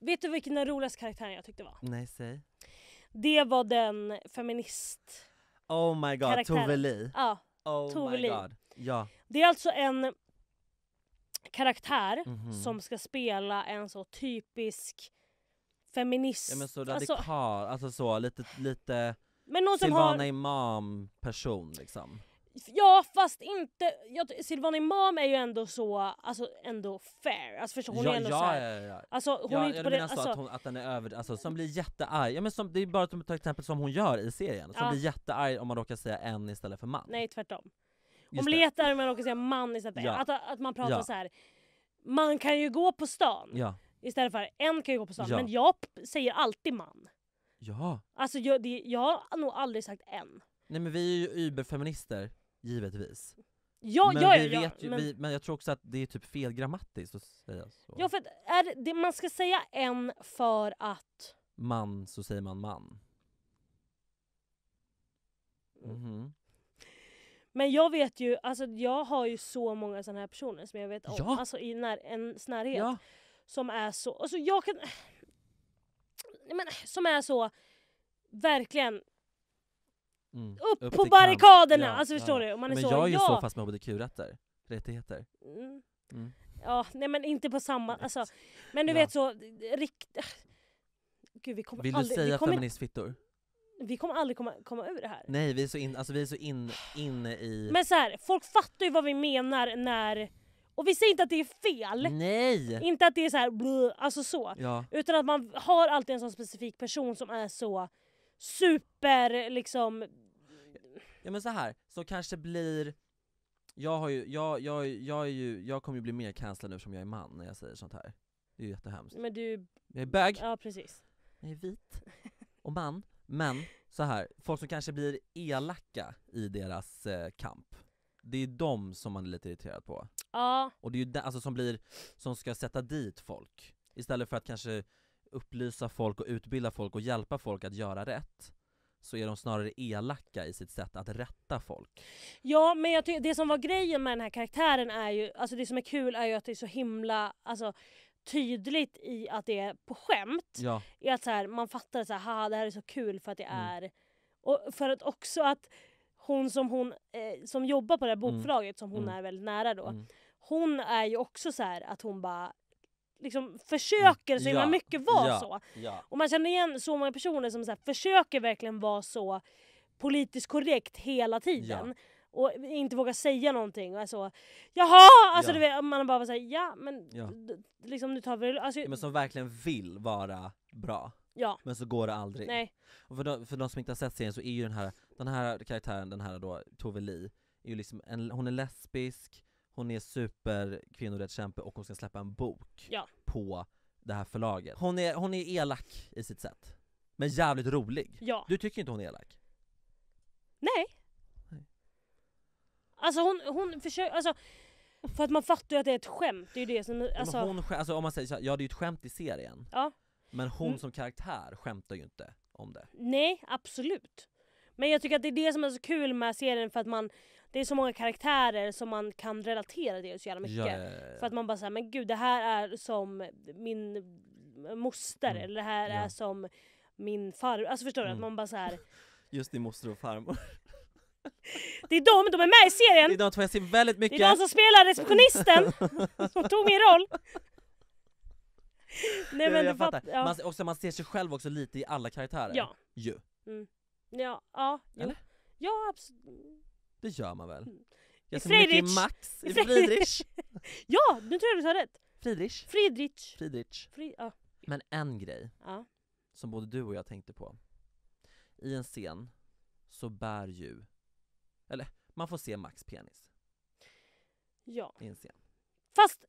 Vet du vilken den roligaste karaktären jag tyckte var? Nej, säg. Det var den feminist... Oh my god, Tove Li. Ja. Oh Tove my Li. god. Ja. Det är alltså en karaktär mm -hmm. som ska spela en så typisk feminist... Ja men så alltså- radikal, alltså, alltså så lite, lite men någon Silvana har... Imam-person liksom. Ja fast inte, jag, Silvana Imam är ju ändå så, alltså ändå fair. Alltså förstår hon ja, är ändå ja, så här, ja, ja. Alltså, hon ja, är inte på det, alltså, att, hon, att den är över, alltså som blir jättearg, ja men som, det är bara att ta exempel som hon gör i serien, som ja. blir jättearg om man råkar säga en istället för man. Nej tvärtom. Hon blir jättearg om man råkar säga man istället för ja. en. Att, att man pratar ja. så här. man kan ju gå på stan. Ja. Istället för en kan ju gå på stan, ja. men jag säger alltid man. Ja. Alltså jag, det, jag har nog aldrig sagt en. Nej men vi är ju überfeminister givetvis. Ja, men, ja, vi vet ju, men... Vi, men jag tror också att det är typ fel grammatiskt att säga så. Ja, för är det, man ska säga en för att... Man, så säger man man. Mm -hmm. Men jag vet ju, alltså jag har ju så många sådana här personer som jag vet om, ja. alltså i när, ens närhet. Ja. Som är så, alltså jag kan... Men, som är så, verkligen Mm. Upp, upp, på barrikaderna! Ja, alltså förstår ja. du? Man är men så, jag är ju ja. så fast med hbtq-rätter, rättigheter. Mm. Mm. Ja, nej men inte på samma, alltså. Men du vet så, rikt... (sighs) Gud, vi kommer Vill aldrig, du säga kommer... feministfittor? vi kommer aldrig komma, komma ur det här. Nej, vi är så, in, alltså, vi är så in, inne i... Men så här, folk fattar ju vad vi menar när... Och vi säger inte att det är fel. Nej! Inte att det är så här, bluh, alltså så. Ja. Utan att man har alltid en sån specifik person som är så super liksom ja men så här som kanske blir jag har ju, jag, jag, jag är ju, jag kommer ju bli mer cancellad nu som jag är man när jag säger sånt här Det är ju jättehemskt Men du Jag är bög! Ja precis Jag är vit, och man, men så här folk som kanske blir elaka i deras eh, kamp Det är de som man är lite irriterad på Ja Och det är ju de, alltså som blir, som ska sätta dit folk Istället för att kanske upplysa folk och utbilda folk och hjälpa folk att göra rätt så är de snarare elaka i sitt sätt att rätta folk. Ja, men jag det som var grejen med den här karaktären är ju, alltså det som är kul är ju att det är så himla, alltså tydligt i att det är på skämt. Ja. I att så här, man fattar att det här är så kul för att det mm. är... Och för att också att hon som, hon, eh, som jobbar på det här mm. bokförlaget, mm. som hon mm. är väldigt nära då, mm. hon är ju också så här, att hon bara liksom mm. försöker så himla ja, mycket vara ja, så. Ja. Och man känner igen så många personer som så här, försöker verkligen vara så politiskt korrekt hela tiden. Och inte vågar säga någonting. så alltså, Jaha! Alltså, vet, man bara säger ja men liksom nu tar vi alltså, Men som verkligen vill vara bra. Ja. Men så går det aldrig. Nej. Och för, de, för de som inte har sett serien så är ju den här, den här karaktären, den här då, Tove Li, är ju liksom en, hon är lesbisk, hon är super och hon ska släppa en bok ja. på det här förlaget. Hon är, hon är elak i sitt sätt. Men jävligt rolig. Ja. Du tycker inte hon är elak? Nej. Nej. Alltså hon, hon försöker, alltså för att man fattar ju att det är ett skämt, det är ju det som, alltså... Men hon, alltså om man säger så här, ja det är ju ett skämt i serien. Ja. Men hon mm. som karaktär skämtar ju inte om det. Nej, absolut. Men jag tycker att det är det som är så kul med serien för att man det är så många karaktärer som man kan relatera till så jävla mycket. Ja, ja, ja. För att man bara säger men gud det här är som min moster mm. eller det här är som min farmor. Alltså förstår du? Att mm. man bara såhär (laughs) Just din moster och farmor. (laughs) Det är de, de är med i serien! Det är de två jag ser väldigt mycket! Det är de som spelar receptionisten! (laughs) som tog min roll! Nej men jag fattar. Ja. Man, också, man ser sig själv också lite i alla karaktärer. Ja. Ju. Mm. Ja, ja. Eller? Ja, absolut. Det gör man väl? Mm. Jag I Friedrich! Max, i Friedrich! (laughs) ja, nu tror jag du sa rätt! Friedrich. Friedrich. Friedrich. Fri ja. Men en grej ja. som både du och jag tänkte på. I en scen så bär ju, eller man får se Max penis. Ja. I en scen. Fast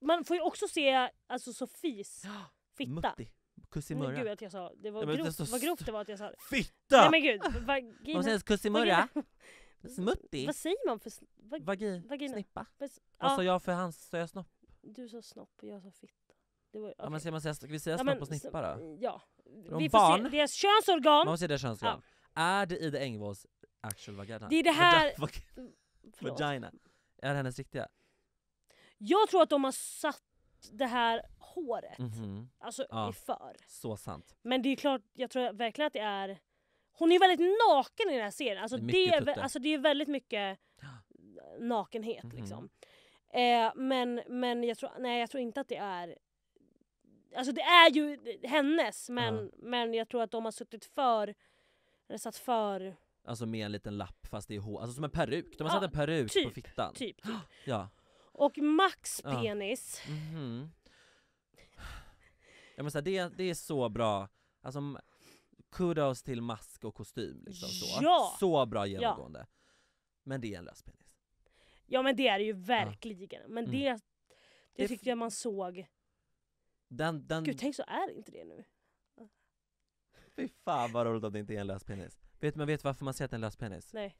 man får ju också se alltså Sofies ja. fitta. Mutti. Kussimurra. gud att jag sa, det var Nej, grovt, det så... vad grovt det var att jag sa det. Fitta! Nej men gud, vagina. (laughs) Kuss kussimurra? murra. (laughs) Smutti? Vad säger man för va Vagi vagina? Snippa? Vas ah. Vad sa alltså, jag för hans? Sa jag snopp? Du sa snopp och jag sa fitta. Det var, okay. Ja men ska man säga, ska vi säga ja, snopp och snippa då? Ja. De vi barn, får se deras könsorgan! Man får se deras könsorgan. Ja. Är det Ida Engvalls actual vagina? Det är det här... (laughs) Vagina. Är det hennes riktiga? Jag tror att de har satt det här håret, mm -hmm. alltså ja. i för. Så sant. Men det är klart, jag tror verkligen att det är hon är ju väldigt naken i den här serien. Alltså det är, det är, alltså det är väldigt mycket nakenhet mm -hmm. liksom. Eh, men, men jag tror, nej jag tror inte att det är Alltså det är ju hennes men, mm. men jag tror att de har suttit för, eller satt för Alltså med en liten lapp fast det är hår, alltså som en peruk, de har ja, satt en peruk typ, på fittan. Typ, typ. (gasps) Ja. Och Max penis. Ja. Mm -hmm. Jag måste säga, det, det är så bra, alltså kudos till mask och kostym liksom så. Ja! Så bra genomgående. Ja. Men det är en lös penis. Ja men det är det ju verkligen. Ja. Men mm. det, tyckte jag man såg. Den, den... Gud tänk så är inte det nu. Fy fan vad roligt att det inte är en lös penis. Vet man vet varför man säger att det är en löspenis? Nej.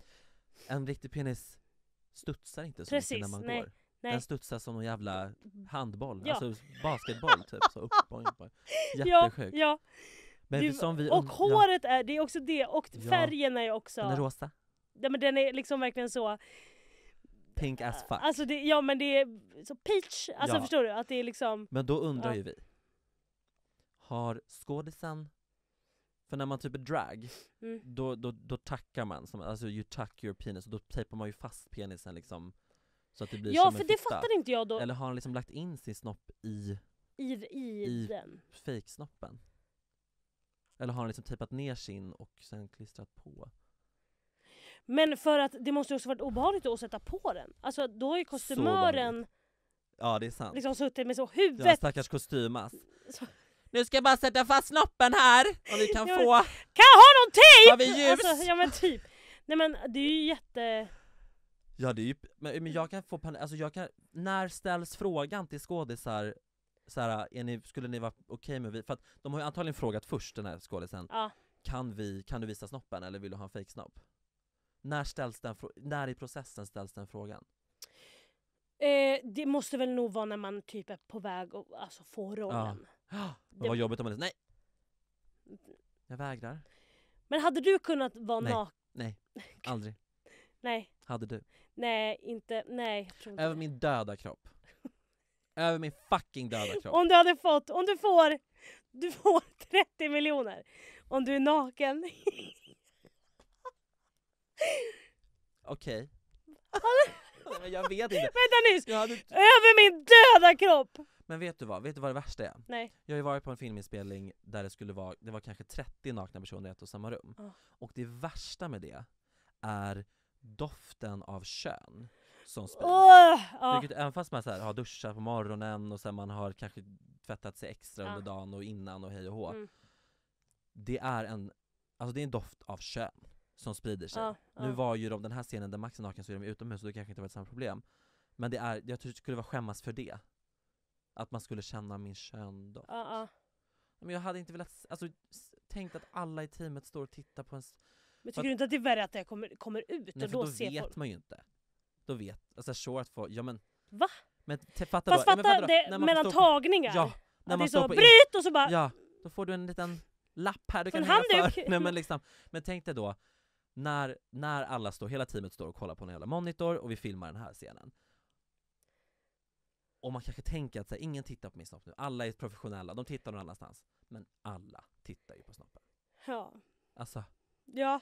En riktig penis studsar inte så Precis, mycket när man nej. går. Nej. Den studsar som en jävla handboll, ja. alltså basketboll typ, så upp och (laughs) Jättesjukt. Ja, ja. Men du, som vi, och um, håret är, det är också det, och färgen är också... Den är rosa. Ja, men den är liksom verkligen så... Pink as fuck. Alltså det, ja men det är så peach, alltså förstår du? Att det är liksom... Men då undrar ju vi, har skådisen för när man typ är drag, mm. då, då, då tackar man, som, alltså you tuck your penis, och då tejpar man ju fast penisen liksom så att det blir ja, som för en det fitta. fattar inte jag då. Eller har han liksom lagt in sin snopp i, I, i, i den. fejksnoppen? Eller har han liksom tejpat ner sin och sen klistrat på? Men för att det måste ju också varit obehagligt att sätta på den. Alltså då har ju kostymören Ja det är sant. liksom suttit med så huvudet... Ja, stackars kostymas. Så. Nu ska jag bara sätta fast snoppen här! Om vi kan Ja, men- få... Kan jag ha någon tejp? Har vi ljus? Alltså, ja men typ. Nej men det är ju jätte... Ja det är ju... Men, men jag kan få panik, alltså jag kan... När ställs frågan till skådisar så här, är ni, skulle ni vara okej okay med vi, för att de har ju antagligen frågat först den här skådisen, ja. kan, vi, kan du visa snoppen eller vill du ha en fejksnopp? När, ställs den, när i processen ställs den frågan? Eh, det måste väl nog vara när man typ är på väg att alltså, få rollen. Ja. (gasps) det var jobbigt om man nej! Mm. Jag vägrar. Men hade du kunnat vara naken? Nej, (laughs) aldrig. nej. Hade du? Nej, inte, nej. Jag tror inte Även min döda kropp. Över min fucking döda kropp. Om du hade fått, om du får, du får 30 (laughs) miljoner. Om du är naken. (laughs) Okej. Men Jag vet inte. Vänta nyss! hade... Över min döda kropp! Men vet du vad, vet du vad det värsta är? Nej. Jag har ju varit på en filminspelning där det skulle vara, det var kanske 30 nakna personer i ett och samma rum. Oh. Och det värsta med det är doften av kön som spis. Oh, oh. Vilket, även fast man så här, har duschat på morgonen och sen man har kanske tvättat sig extra under dagen och innan och hej och hå. Mm. Det är en, alltså det är en doft av kön som sprider sig. Ah, ah. Nu var ju de, den här scenen där Max är naken så är de utomhus och det kanske inte var samma problem. Men det är, jag tycker det skulle vara skämmas för det. Att man skulle känna min kön köndoft. Men jag hade inte velat, alltså tänkt att alla i teamet står och tittar på en... Men tycker du inte att det är värre att det kommer, kommer ut? Nej, och då för då vet folk... man ju inte då vet, alltså short får, ja men Va? Men fatta Fast då, fatta, ja, men, det då, mellan tagningar! På, ja, när att man det är så, på, bryt! Och så bara... Ja, då får du en liten lapp här du kan hänga för. (laughs) Nej, men, liksom, men tänk dig då, när, när alla står, hela teamet står och kollar på en jävla monitor och vi filmar den här scenen. Och man kanske tänker att så här, ingen tittar på min snopp nu, alla är professionella, de tittar någon annanstans. Men alla tittar ju på snoppen. Ja. Alltså. Ja.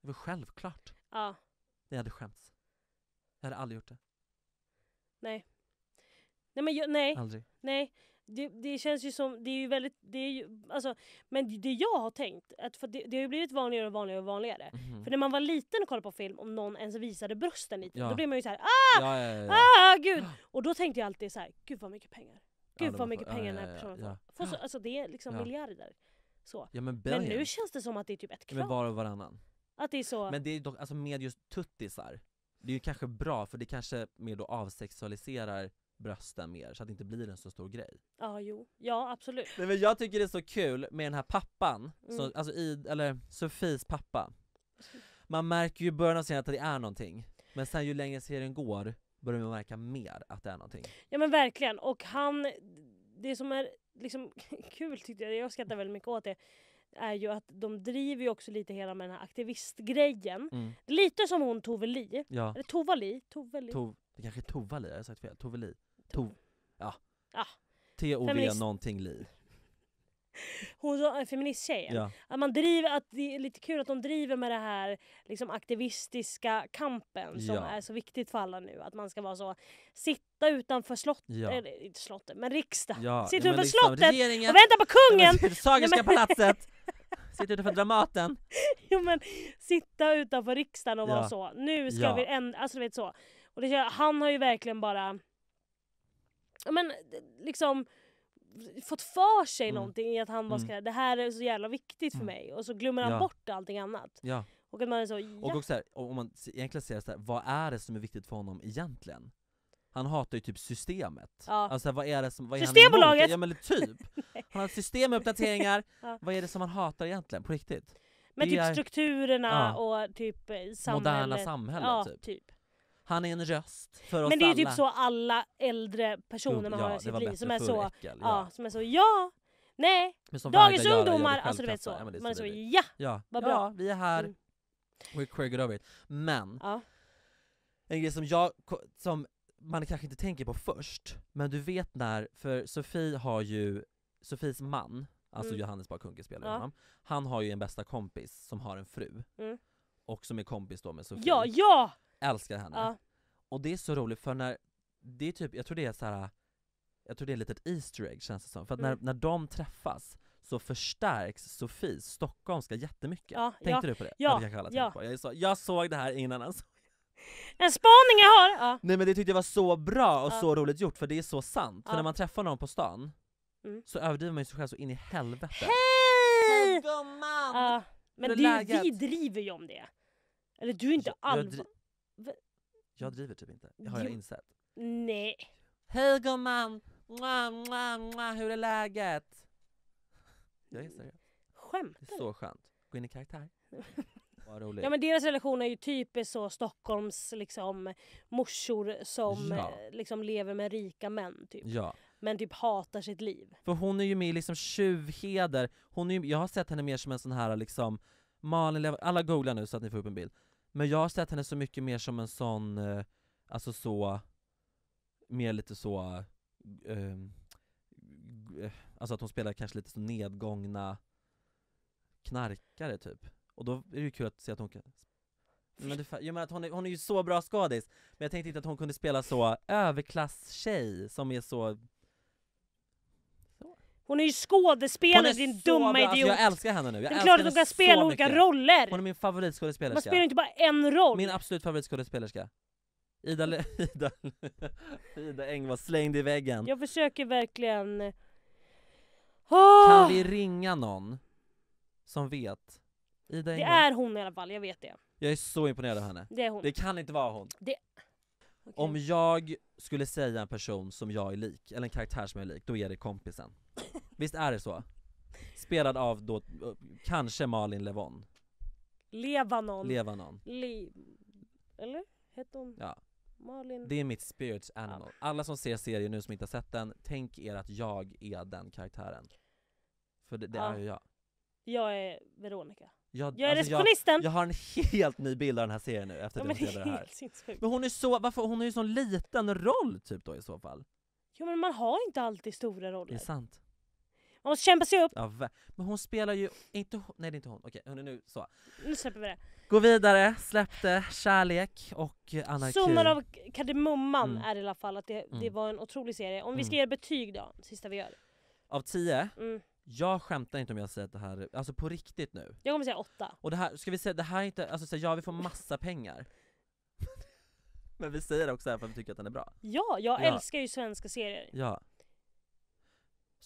Det var självklart. Ja. Ni hade skämts. Jag hade aldrig gjort det. Nej. Nej men jag, nej. Aldrig. Nej. Det, det, känns ju som, det är ju väldigt, det är ju, alltså, men det jag har tänkt, att för det, det har ju blivit vanligare och vanligare och vanligare. Mm. För när man var liten och kollade på film, om någon ens visade brösten lite, ja. då blev man ju såhär ah! Ja, ja, ah gud! Och då tänkte jag alltid såhär, gud vad mycket pengar. Gud vad mycket pengar den här personen får. får så, alltså det är liksom miljarder. Så. men, men nu känns det som att det är typ ett krav. Men var och varannan. Att det är så. Men det är dock, alltså med just tuttisar, det är ju kanske bra för det kanske mer då avsexualiserar brösten mer så att det inte blir en så stor grej. Ja, jo. Ja, absolut. Nej, men jag tycker det är så kul med den här pappan, mm. så, alltså i, eller Sofies pappa. Man märker ju i början av serien att det är någonting, men sen ju längre serien går börjar man märka mer att det är någonting. Ja men verkligen, och han, det som är liksom (laughs) kul tyckte jag, jag skrattar väldigt mycket åt det, är ju att de driver ju också lite hela med den här aktivistgrejen. Mm. Lite som hon Tove Li. Ja. Eller Tova Li? Tove Li? Tov, det kanske är Tova Li, har jag sagt fel. Tove Li. Tov... Ja. ja. T-O-V Feminist... någonting Li. (laughs) hon som, feministtjejen. Ja. Att man driver, att det är lite kul att de driver med det här liksom, aktivistiska kampen som ja. är så viktigt för alla nu. Att man ska vara så, sitta utanför slottet, ja. eller inte slottet, men riksdagen. Ja. Sitta utanför liksom, slottet regeringen, och vänta på kungen! Ja, Sagerska palatset! (laughs) Sitta utanför Dramaten! (laughs) jo men sitta utanför riksdagen och vara så, nu ska vi ändra, alltså du vet så. Och det, han har ju verkligen bara, men liksom fått för sig mm. någonting att han bara mm. ska, det här är så jävla viktigt för mm. mig och så glömmer han ja. bort allting annat. Ja. Och att man är så, ja. Och också här, om man egentligen ser så här, vad är det som är viktigt för honom egentligen? Han hatar ju typ systemet. Ja. Alltså vad är det som, vad är Systembolaget! Han ja men typ. (laughs) han har system systemuppdateringar, (laughs) ja. vad är det som han hatar egentligen på riktigt? Men typ är... strukturerna ja. och typ samhället. Eh, Moderna samhället typ. typ. Han är en röst för oss alla. Men det är ju typ så alla äldre personer man ja, har i sitt liv som är så, äckel, ja. ja. som är så ja, nej, dagens ungdomar, alltså du vet så. Ja, man är så, så ja, ja, vad bra. Ja, vi är här, mm. we're queer good over it. Men, ja. en grej som jag, som man kanske inte tänker på först, men du vet när, för Sofie har ju, Sofies man, alltså mm. Johannes Bakunke spelar ja. honom, han har ju en bästa kompis som har en fru. Mm. Och som är kompis då med Sofie. Ja, ja! Älskar henne. Ja. Och det är så roligt för när, det är typ, jag tror det är så här. jag tror det är ett litet Easter egg känns det som, för att mm. när, när de träffas så förstärks Sofies stockholmska jättemycket. Ja, Tänkte ja, du på det? Ja, jag, ja. på. Jag, så, jag såg det här innan han (laughs) såg en spaning jag har! Ja. Nej men det tyckte jag var så bra och ja. så roligt gjort för det är så sant. Ja. För när man träffar någon på stan mm. så överdriver man ju sig själv så in i helvete. Hej! Hej gumman! Men det, vi driver ju om det. Eller du är inte allvarlig. V jag driver typ inte, har jag insett. Nej. Hej gumman! Mua, mua, mua. Hur är läget? Jag är seriös. Skämtar Det är så skönt. Gå in i karaktär. (laughs) Vad roligt. Ja men deras relation är ju typiskt så Stockholms liksom morsor som ja. Eh, liksom lever med rika män typ. Ja. Men typ hatar sitt liv. För hon är ju med i liksom Tjuvheder, hon är ju, jag har sett henne mer som en sån här liksom Malin Lev alla googlar nu så att ni får upp en bild. Men jag har sett henne så mycket mer som en sån, eh, alltså så, mer lite så, ehm, eh, alltså att hon spelar kanske lite så nedgångna knarkare typ. Och då är det ju kul att se att hon kan men, du, jag menar att hon, är, hon är ju så bra skådis, men jag tänkte inte att hon kunde spela så överklasstjej som är så hon är ju skådespelare, din dumma alltså, idiot! Alltså, jag älskar henne nu, jag Det klart att hon kan spela olika roller! Hon är min favoritskådespelerska. Man spelar inte bara en roll! Min absolut favoritskådespelerska. Ida, (laughs) Ida, Ida Eng var slängd i väggen. Jag försöker verkligen... Oh! Kan vi ringa någon som vet? Ida det är hon i alla fall, jag vet det. Jag är så imponerad av henne. Det är hon. Det kan inte vara hon. Det... Okay. Om jag skulle säga en person som jag är lik, eller en karaktär som jag är lik, då är det kompisen. Visst är det så? Spelad av då kanske Malin Levon. Levanon. Levanon. Le Eller? Hette hon? Ja. Malin. Det är mitt spirit animal. Ja. Alla som ser serien nu som inte har sett den, tänk er att jag är den karaktären. För det, det ja. är ju jag. Jag är Veronica. Jag, jag är alltså receptionisten! Jag, jag, har en helt ny bild av den här serien nu efter att ja, jag det här. Men hon är så, varför, hon har ju sån liten roll typ då i så fall. Jo men man har inte alltid stora roller. Det är sant. Man måste kämpa sig upp! Ja, men hon spelar ju inte hon, nej det är inte hon, okej hörni nu så. Nu släpper vi det. Gå vidare, släppte kärlek och anarki. Sommar av kardemumman mm. är i alla fall att det, mm. det var en otrolig serie. Om vi ska mm. ge betyg då, sista vi gör. Av tio? Mm. Jag skämtar inte om jag säger att det här, alltså på riktigt nu. Jag kommer säga åtta. Och det här, ska vi säga, det här är inte, alltså ja vi får massa pengar. (laughs) men vi säger det också här för att vi tycker att den är bra. Ja, jag ja. älskar ju svenska serier. Ja.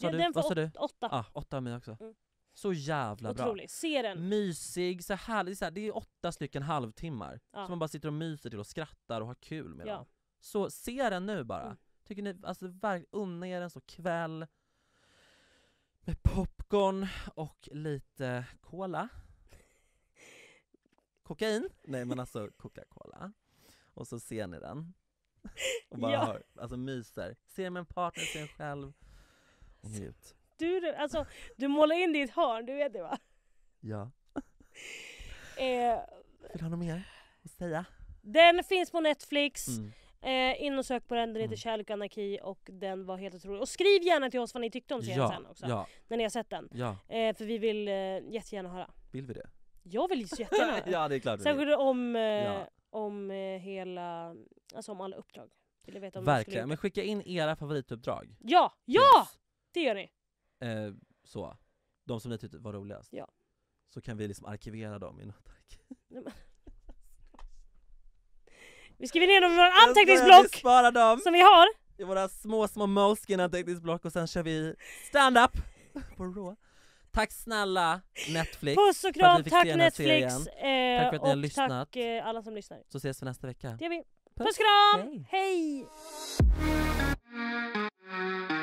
Sa ja, du, den vad sa du? Åtta. Ah, åtta av mig också. Mm. Så jävla Otrolig. bra. Se den. Mysig, så härlig, så här, det är åtta stycken halvtimmar ja. som man bara sitter och myser till och skrattar och har kul med. Ja. Dem. Så se den nu bara. Mm. Tycker ni, alltså verkligen unna er en så kväll med popcorn och lite cola. (laughs) Kokain? Nej men alltså Coca-Cola. Och så ser ni den. Och bara ja. hör, alltså myser. Ser med en partner, ser en själv. Njut. Du, alltså, du målar in ditt hörn, du vet det va? Ja. (laughs) Eh, Vill du ha något mer att säga? Den finns på Netflix. Mm. Eh, in och sök på den, den heter mm. Kärlek och anarki och den var helt otrolig. Och skriv gärna till oss vad ni tyckte om serien ja, sen också. Ja. När ni har sett den. Ja. Eh, för vi vill eh, jättegärna höra. Vill vi det? Jag vill så jättegärna (laughs) höra. ja det är klart Särskilt om, eh, ja. om eh, hela, alltså om alla uppdrag. Vill veta om Verkligen, men skicka in era favorituppdrag. Ja! Ja! Yes. Det gör ni! Eh, så, de som ni tyckte var roligast. Ja. Så kan vi liksom arkivera dem i något arkiv. Vi skriver ner dem i våra anteckningsblock! Vi dem! Som vi har! I våra små, små Moleskin anteckningsblock och sen kör vi stand-up (laughs) på Raw. Tack snälla Netflix Puss och kram, tack Netflix! Eh, tack för att ni har lyssnat. och tack eh, alla som lyssnar. Så ses vi nästa vecka. Det gör vi. Puss och kram! Hej! Hej.